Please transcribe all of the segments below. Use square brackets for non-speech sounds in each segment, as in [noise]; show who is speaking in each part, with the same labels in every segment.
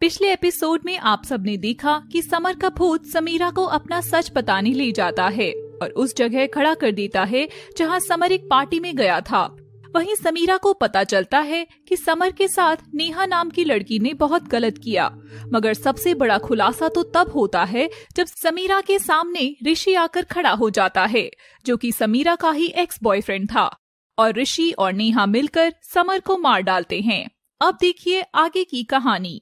Speaker 1: पिछले एपिसोड में आप सबने देखा कि समर का भूत समीरा को अपना सच बताने ले जाता है और उस जगह खड़ा कर देता है जहां समर एक पार्टी में गया था वहीं समीरा को पता चलता है कि समर के साथ नेहा नाम की लड़की ने बहुत गलत किया मगर सबसे बड़ा खुलासा तो तब होता है जब समीरा के सामने ऋषि आकर खड़ा हो जाता है जो कि समीरा का ही एक्स बॉयफ्रेंड था और ऋषि और नेहा मिलकर समर को मार डालते हैं अब देखिए आगे की कहानी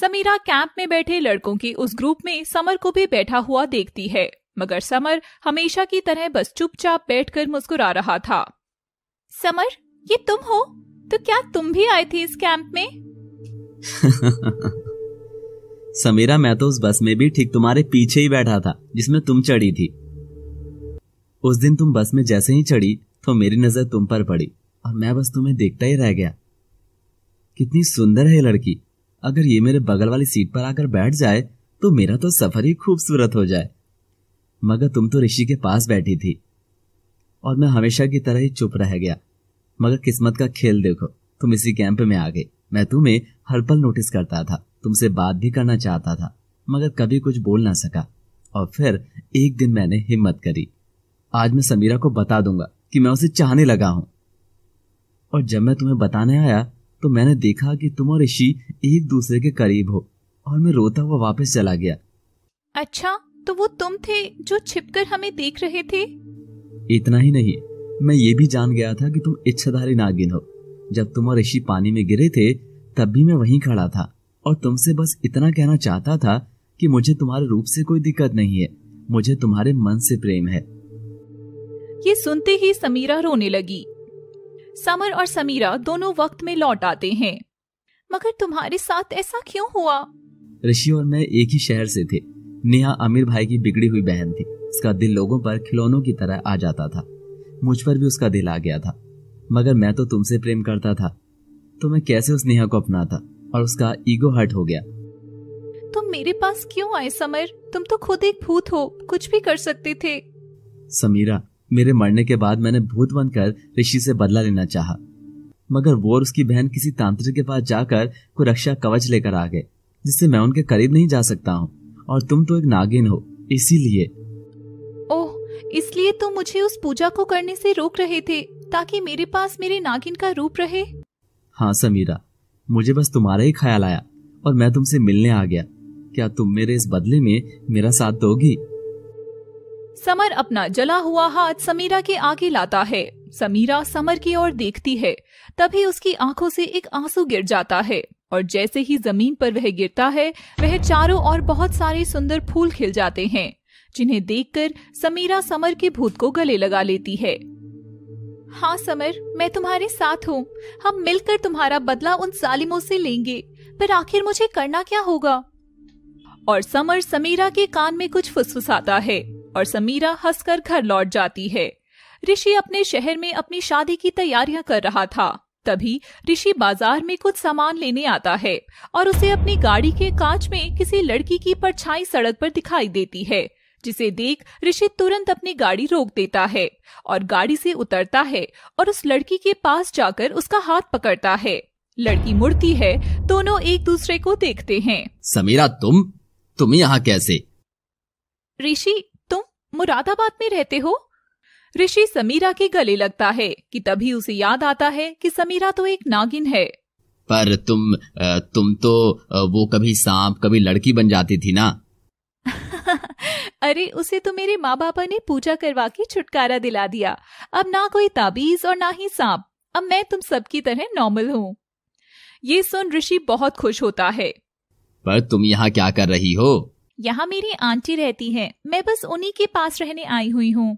Speaker 1: समीरा कैंप में बैठे लड़कों के उस ग्रुप में समर को भी बैठा हुआ देखती है मगर समर हमेशा की तरह बस चुपचाप बैठकर मुस्कुरा रहा था समर ये तुम हो तो क्या तुम भी आए थे इस कैंप में [laughs]
Speaker 2: समीरा मैं तो उस बस में भी ठीक तुम्हारे पीछे ही बैठा था जिसमें तुम चढ़ी थी उस दिन तुम बस में जैसे ही चढ़ी तो मेरी नजर तुम पर पड़ी और मैं बस तुम्हें देखता ही रह गया कितनी सुंदर है लड़की अगर ये मेरे बगल वाली सीट पर आकर बैठ जाए तो मेरा तो सफर ही खूबसूरत हो जाए मगर तुम तो ऋषि के पास बैठी थी और मैं हमेशा की तरह ही चुप रह गया मगर किस्मत का खेल देखो तुम इसी कैंप में आ गए मैं तुम्हें हर पल नोटिस करता था तुमसे बात भी करना चाहता था मगर कभी कुछ बोल ना सका और फिर एक दिन मैंने हिम्मत करी आज मैं समीरा को बता दूंगा कि मैं उसे चाहने लगा हूं और जब मैं तुम्हें बताने आया तो मैंने देखा कि तुम और ऋषि एक दूसरे के करीब हो और मैं रोता हुआ वापस चला गया
Speaker 1: अच्छा तो वो तुम थे जो छिपकर हमें देख रहे थे
Speaker 2: इतना ही नहीं मैं ये भी जान गया था कि तुम इच्छाधारी नागिन हो जब तुम और ऋषि पानी में गिरे थे तब भी मैं वहीं खड़ा था और तुमसे बस इतना कहना चाहता था कि मुझे तुम्हारे रूप से कोई दिक्कत नहीं है मुझे तुम्हारे मन से प्रेम है
Speaker 1: ये सुनते ही समीरा रोने लगी समर और समीरा दोनों वक्त में लौट आते हैं मगर तुम्हारे साथ ऐसा क्यों हुआ
Speaker 2: ऋषि और मैं एक ही शहर से थे नेहा आमिर भाई की बिगड़ी हुई बहन थी उसका दिल लोगों पर खिलौनों की तरह आ जाता था मुझ पर भी उसका दिल आ गया था मगर मैं तो तुमसे प्रेम करता था तो मैं कैसे उस नेहा को अपनाता और उसका ईगो हर्ट हो गया
Speaker 1: तुम मेरे पास क्यों आए समर तुम तो खुद एक भूत हो कुछ भी कर सकते थे
Speaker 2: समीरा मेरे मरने के बाद मैंने भूत बनकर ऋषि से बदला लेना चाहा मगर वो और उसकी बहन किसी तांत्रिक के पास जाकर कोई रक्षा कवच लेकर आ गए जिससे मैं उनके करीब नहीं जा सकता हूँ और तुम तो एक नागिन हो इसीलिए
Speaker 1: ओह इसलिए तुम तो मुझे उस पूजा को करने से रोक रहे थे ताकि मेरे पास मेरे नागिन का रूप रहे
Speaker 2: हाँ समीरा मुझे बस तुम्हारा ही ख्याल आया और मैं तुमसे मिलने आ गया क्या तुम मेरे इस बदले में मेरा साथ दोगी
Speaker 1: समर अपना जला हुआ हाथ समीरा के आगे लाता है समीरा समर की ओर देखती है तभी उसकी आंखों से एक आंसू गिर जाता है और जैसे ही जमीन पर वह गिरता है वह चारों ओर बहुत सारे सुंदर फूल खिल जाते हैं जिन्हें देखकर समीरा समर के भूत को गले लगा लेती है हाँ समर मैं तुम्हारे साथ हूँ हम मिलकर तुम्हारा बदला उन सालिमों से लेंगे पर आखिर मुझे करना क्या होगा और समर समीरा के कान में कुछ फुसफुसाता है और समीरा हंसकर घर लौट जाती है ऋषि अपने शहर में अपनी शादी की तैयारियां कर रहा था तभी ऋषि बाजार में कुछ सामान लेने आता है और उसे अपनी गाड़ी के कांच में किसी लड़की की परछाई सड़क पर दिखाई देती है जिसे देख ऋषि तुरंत अपनी गाड़ी रोक देता है और गाड़ी से उतरता है और उस लड़की के पास जाकर उसका हाथ पकड़ता है लड़की मुड़ती है दोनों एक दूसरे को देखते हैं
Speaker 2: समीरा तुम तुम यहाँ कैसे
Speaker 1: ऋषि मुरादाबाद में रहते हो ऋषि समीरा के गले लगता है कि तभी उसे याद आता है कि समीरा तो एक नागिन है
Speaker 2: पर तुम तुम तो वो कभी सांप कभी लड़की बन जाती थी ना [laughs]
Speaker 1: अरे उसे तो मेरे माँ बापा ने पूजा करवा के छुटकारा दिला दिया अब ना कोई ताबीज और ना ही सांप अब मैं तुम सबकी तरह नॉर्मल हूँ ये सुन ऋषि बहुत खुश होता है
Speaker 2: पर तुम यहाँ क्या कर रही हो
Speaker 1: यहाँ मेरी आंटी रहती है मैं बस उन्हीं के पास रहने आई हुई हूँ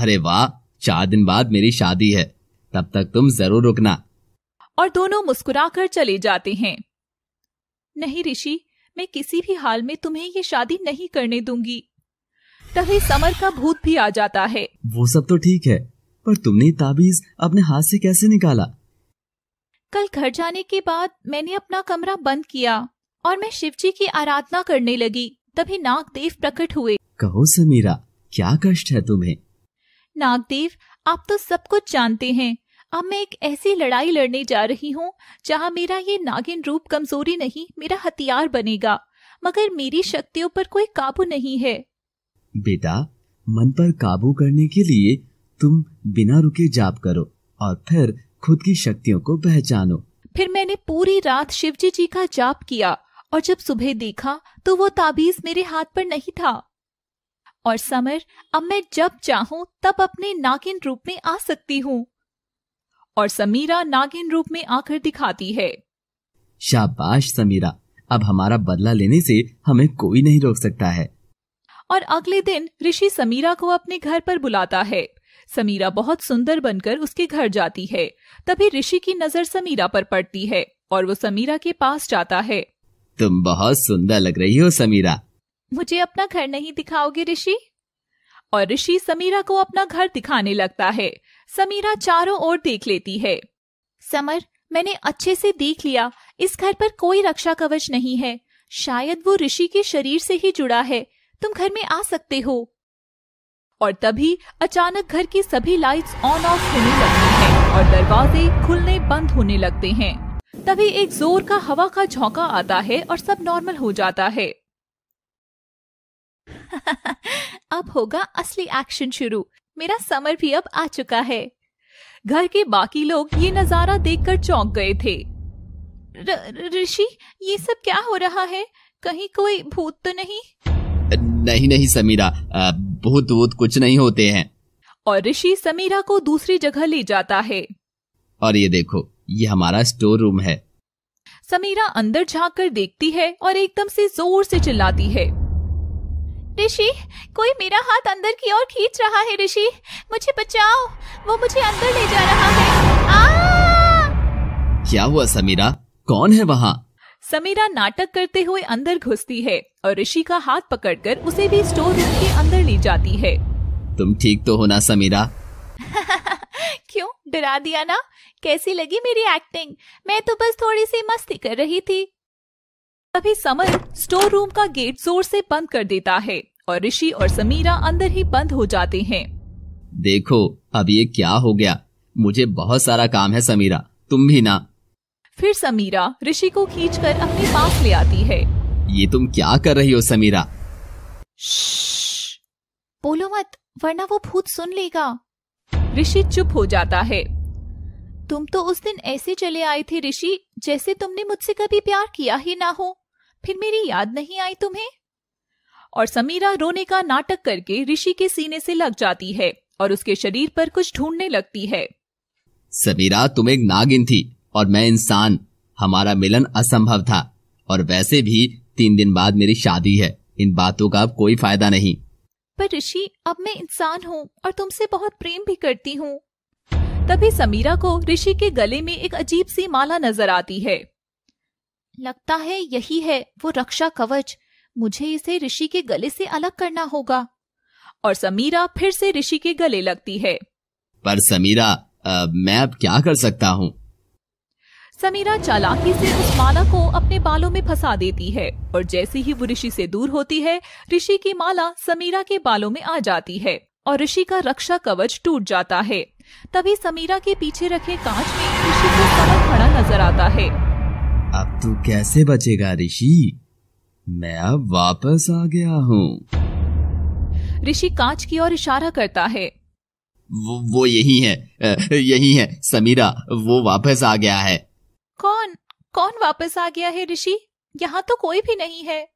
Speaker 2: अरे वाह चार दिन बाद मेरी शादी है तब तक तुम जरूर रुकना
Speaker 1: और दोनों मुस्कुराकर चले जाते हैं नहीं ऋषि मैं किसी भी हाल में तुम्हें ये शादी नहीं करने दूंगी तभी समर का भूत भी आ जाता है
Speaker 2: वो सब तो ठीक है पर तुमने ताबीज अपने हाथ से कैसे निकाला
Speaker 1: कल घर जाने के बाद मैंने अपना कमरा बंद किया और मैं शिव जी की आराधना करने लगी तभी नागदेव प्रकट हुए
Speaker 2: कहो समीरा क्या कष्ट है तुम्हें
Speaker 1: नागदेव आप तो सब कुछ जानते हैं अब मैं एक ऐसी लड़ाई लड़ने जा रही हूँ जहाँ मेरा ये नागिन रूप कमजोरी नहीं मेरा हथियार बनेगा मगर मेरी शक्तियों पर कोई काबू नहीं है
Speaker 2: बेटा मन पर काबू करने के लिए तुम बिना रुके जाप करो और फिर खुद की शक्तियों को पहचानो
Speaker 1: फिर मैंने पूरी रात शिवजी जी का जाप किया और जब सुबह देखा तो वो ताबीज मेरे हाथ पर नहीं था और समर अब मैं जब चाहूं तब अपने नागिन रूप में आ सकती हूं और समीरा नागिन रूप में आकर दिखाती है
Speaker 2: शाबाश समीरा अब हमारा बदला लेने से हमें कोई नहीं रोक सकता है
Speaker 1: और अगले दिन ऋषि समीरा को अपने घर पर बुलाता है समीरा बहुत सुंदर बनकर उसके घर जाती है तभी ऋषि की नजर समीरा पर पड़ती है और वो समीरा के पास जाता है
Speaker 2: तुम बहुत सुंदर लग रही हो समीरा
Speaker 1: मुझे अपना घर नहीं दिखाओगे ऋषि और ऋषि समीरा को अपना घर दिखाने लगता है समीरा चारों ओर देख लेती है समर मैंने अच्छे से देख लिया इस घर पर कोई रक्षा कवच नहीं है शायद वो ऋषि के शरीर से ही जुड़ा है तुम घर में आ सकते हो और तभी अचानक घर की सभी लाइट्स ऑन ऑफ होने लगती हैं और दरवाजे खुलने बंद होने लगते हैं तभी एक जोर का हवा का झोंका आता है और सब नॉर्मल हो जाता है [laughs] अब होगा असली एक्शन शुरू मेरा समर भी अब आ चुका है घर के बाकी लोग ये नजारा देखकर चौंक गए थे ऋषि ये सब क्या हो रहा है कहीं कोई भूत तो नहीं
Speaker 2: नहीं नहीं समीरा भूत भूत कुछ नहीं होते हैं
Speaker 1: और ऋषि समीरा को दूसरी जगह ले जाता है
Speaker 2: और ये देखो ये हमारा स्टोर रूम है
Speaker 1: समीरा अंदर झांक देखती है और एकदम से जोर से चिल्लाती है ऋषि कोई मेरा हाथ अंदर की ओर खींच रहा है ऋषि मुझे बचाओ वो मुझे अंदर ले जा रहा है
Speaker 2: क्या हुआ समीरा कौन है वहाँ
Speaker 1: समीरा नाटक करते हुए अंदर घुसती है और ऋषि का हाथ पकड़कर उसे भी स्टोर रूम के अंदर ले जाती है
Speaker 2: तुम ठीक तो हो ना समीरा
Speaker 1: डरा दिया ना कैसी लगी मेरी एक्टिंग मैं तो बस थोड़ी सी मस्ती कर रही थी तभी समर स्टोर रूम का गेट जोर से बंद कर देता है और ऋषि और समीरा अंदर ही बंद हो जाते हैं
Speaker 2: देखो अब ये क्या हो गया मुझे बहुत सारा काम है समीरा तुम भी ना
Speaker 1: फिर समीरा ऋषि को खींच कर अपने पास ले आती है
Speaker 2: ये तुम क्या कर रही हो समीरा
Speaker 1: बोलो मत वरना वो भूत सुन लेगा ऋषि चुप हो जाता है तुम तो उस दिन ऐसे चले आए थे ऋषि जैसे तुमने मुझसे कभी प्यार किया ही ना हो फिर मेरी याद नहीं आई तुम्हें और समीरा रोने का नाटक करके ऋषि के सीने से लग जाती है और उसके शरीर पर कुछ ढूंढने लगती है
Speaker 2: समीरा तुम एक नागिन थी और मैं इंसान हमारा मिलन असंभव था और वैसे भी तीन दिन बाद मेरी शादी है इन बातों का अब कोई फायदा नहीं
Speaker 1: पर ऋषि अब मैं इंसान हूँ और तुमसे बहुत प्रेम भी करती हूँ तभी समीरा को ऋषि के गले में एक अजीब सी माला नजर आती है लगता है यही है वो रक्षा कवच मुझे इसे ऋषि के गले से अलग करना होगा और समीरा फिर से ऋषि के गले लगती है
Speaker 2: पर समीरा आ, मैं अब क्या कर सकता हूँ
Speaker 1: समीरा चालाकी से उस माला को अपने बालों में फंसा देती है और जैसे ही वो ऋषि से दूर होती है ऋषि की माला समीरा के बालों में आ जाती है और ऋषि का रक्षा कवच टूट जाता है तभी समीरा के पीछे रखे कांच में ऋषि को सड़क खड़ा नजर आता है
Speaker 2: अब तू कैसे बचेगा ऋषि मैं अब वापस आ गया हूँ
Speaker 1: ऋषि कांच की ओर इशारा करता है
Speaker 2: वो, वो यही है यही है समीरा वो वापस आ गया है
Speaker 1: कौन कौन वापस आ गया है ऋषि यहाँ तो कोई भी नहीं है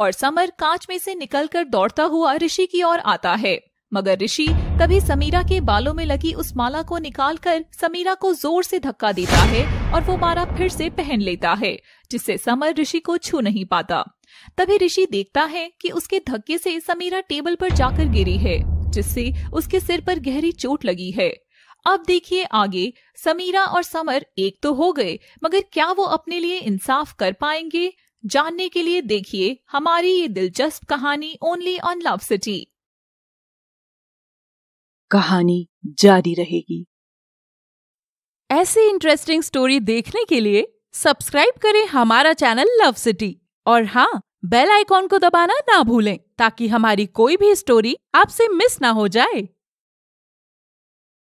Speaker 1: और समर कांच में से निकलकर दौड़ता हुआ ऋषि की ओर आता है मगर ऋषि तभी समीरा के बालों में लगी उस माला को निकालकर समीरा को जोर से धक्का देता है और वो माला फिर से पहन लेता है जिससे समर ऋषि को छू नहीं पाता तभी ऋषि देखता है कि उसके धक्के से समीरा टेबल पर जाकर गिरी है जिससे उसके सिर पर गहरी चोट लगी है अब देखिए आगे समीरा और समर एक तो हो गए मगर क्या वो अपने लिए इंसाफ कर पाएंगे जानने के लिए देखिए हमारी ये दिलचस्प कहानी ओनली ऑन लव सिटी कहानी जारी रहेगी ऐसी इंटरेस्टिंग स्टोरी देखने के लिए सब्सक्राइब करें हमारा चैनल लव सिटी और हाँ बेल आइकॉन को दबाना ना भूलें ताकि हमारी कोई भी स्टोरी आपसे मिस ना हो जाए